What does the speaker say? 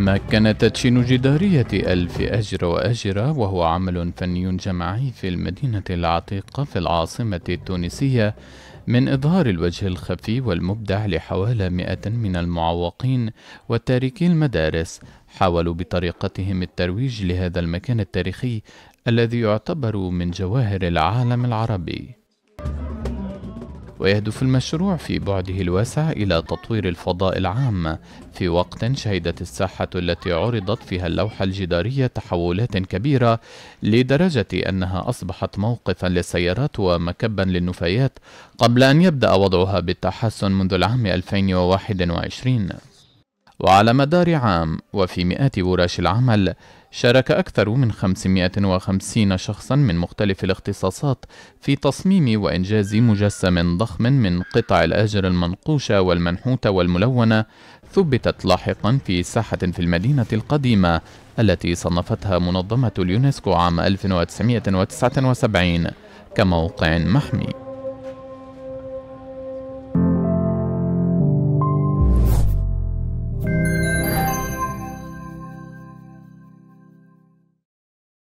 مكن تدشين جدارية ألف أجر وأجرة وهو عمل فني جماعي في المدينة العتيقة في العاصمة التونسية من إظهار الوجه الخفي والمبدع لحوالي مئة من المعوقين وتاركي المدارس حاولوا بطريقتهم الترويج لهذا المكان التاريخي الذي يعتبر من جواهر العالم العربي ويهدف المشروع في بعده الواسع إلى تطوير الفضاء العام في وقت شهدت الساحة التي عرضت فيها اللوحة الجدارية تحولات كبيرة لدرجة أنها أصبحت موقفا للسيارات ومكبا للنفايات قبل أن يبدأ وضعها بالتحسن منذ العام 2021 وعلى مدار عام وفي مئات ورش العمل شارك أكثر من 550 شخصا من مختلف الاختصاصات في تصميم وإنجاز مجسم ضخم من قطع الأجر المنقوشة والمنحوتة والملونة ثبتت لاحقا في ساحة في المدينة القديمة التي صنفتها منظمة اليونسكو عام 1979 كموقع محمي